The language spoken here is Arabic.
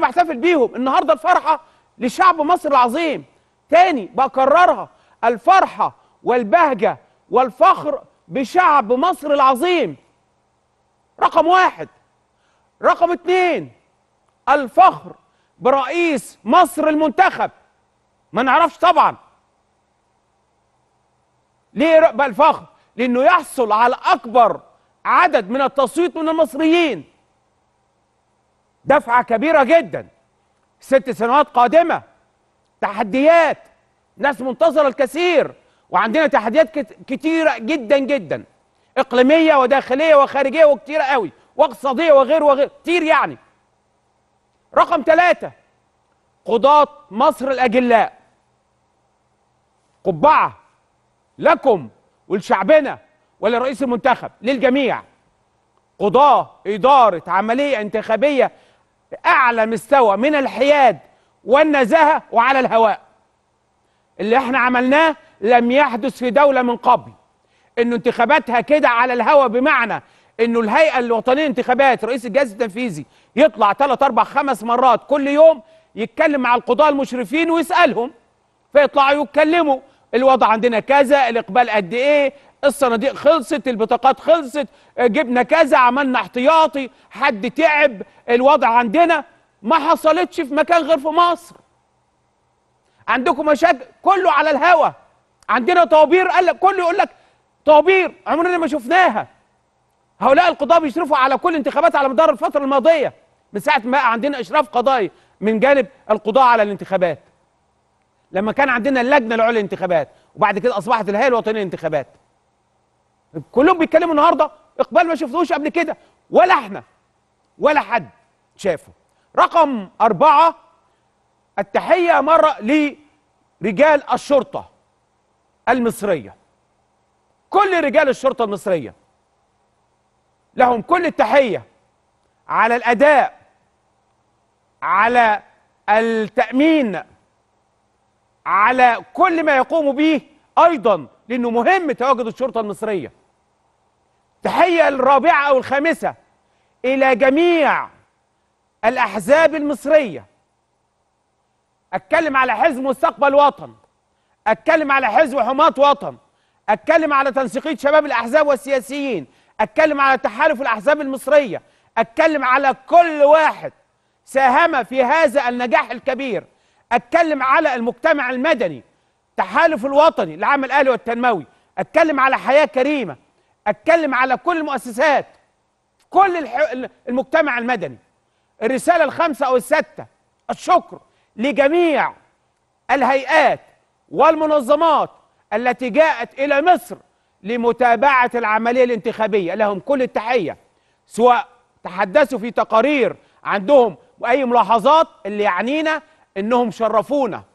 كنت بحتفل بيهم النهارده الفرحه لشعب مصر العظيم تاني بكررها الفرحه والبهجه والفخر بشعب مصر العظيم رقم واحد رقم اتنين الفخر برئيس مصر المنتخب ما نعرفش طبعا ليه بقى الفخر لانه يحصل على اكبر عدد من التصويت من المصريين دفعة كبيرة جدا ست سنوات قادمة تحديات ناس منتظرة الكثير وعندنا تحديات كتيرة جدا جدا إقليمية وداخلية وخارجية وكتيرة قوي واقتصادية وغير وغير كتير يعني رقم ثلاثة قضاة مصر الأجلاء قبعة لكم ولشعبنا ولرئيس المنتخب للجميع قضاة إدارة عملية انتخابية أعلى مستوى من الحياد والنزاهة وعلى الهواء اللي احنا عملناه لم يحدث في دولة من قبل انه انتخاباتها كده على الهواء بمعنى انه الهيئة الوطنية للانتخابات رئيس الجهاز التنفيذي يطلع ثلاث اربع خمس مرات كل يوم يتكلم مع القضاة المشرفين ويسألهم فيطلعوا يتكلموا الوضع عندنا كذا الإقبال قد إيه الصناديق خلصت البطاقات خلصت جبنا كذا عملنا احتياطي حد تعب الوضع عندنا ما حصلتش في مكان غير في مصر عندكم مشاكل كله على الهوا عندنا طوابير قال لك كله يقول لك طوابير عمرنا ما شفناها هؤلاء القضاة بيشرفوا على كل انتخابات على مدار الفترة الماضية من ساعة ما عندنا إشراف قضائي من جانب القضاة على الانتخابات لما كان عندنا اللجنة العليا للانتخابات وبعد كده أصبحت الهيئة الوطنية للانتخابات كلهم بيتكلموا النهارده اقبال ما شفتوش قبل كده ولا احنا ولا حد شافه رقم أربعة التحية مرة لرجال الشرطة المصرية كل رجال الشرطة المصرية لهم كل التحية على الأداء على التأمين على كل ما يقوموا به أيضا لأنه مهم تواجد الشرطة المصرية تحية الرابعة أو الخامسة إلى جميع الأحزاب المصرية أتكلم على حزب مستقبل وطن أتكلم على حزب حماة وطن أتكلم على تنسيقية شباب الأحزاب والسياسيين أتكلم على تحالف الأحزاب المصرية أتكلم على كل واحد ساهم في هذا النجاح الكبير أتكلم على المجتمع المدني التحالف الوطني لعمل الاهلي والتنموي اتكلم على حياه كريمه اتكلم على كل المؤسسات كل المجتمع المدني الرساله الخامسه او السادسه الشكر لجميع الهيئات والمنظمات التي جاءت الى مصر لمتابعه العمليه الانتخابيه لهم كل التحيه سواء تحدثوا في تقارير عندهم واي ملاحظات اللي يعنينا انهم شرفونا